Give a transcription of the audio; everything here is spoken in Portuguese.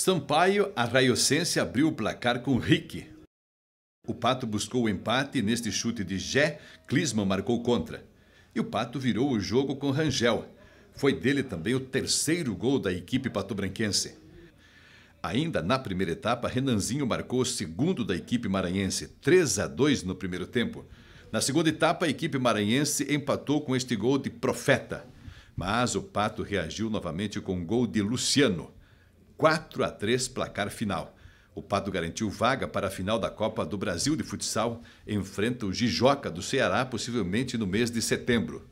Sampaio, a Raiocense abriu o placar com Rick. O Pato buscou o empate e neste chute de Jé, Clisman marcou contra. E o Pato virou o jogo com Rangel. Foi dele também o terceiro gol da equipe patobranquense. Ainda na primeira etapa, Renanzinho marcou o segundo da equipe maranhense, 3 a 2 no primeiro tempo. Na segunda etapa, a equipe maranhense empatou com este gol de Profeta. Mas o Pato reagiu novamente com um gol de Luciano. 4 a 3 placar final. O Pato garantiu vaga para a final da Copa do Brasil de Futsal, enfrenta o Jijoca do Ceará, possivelmente no mês de setembro.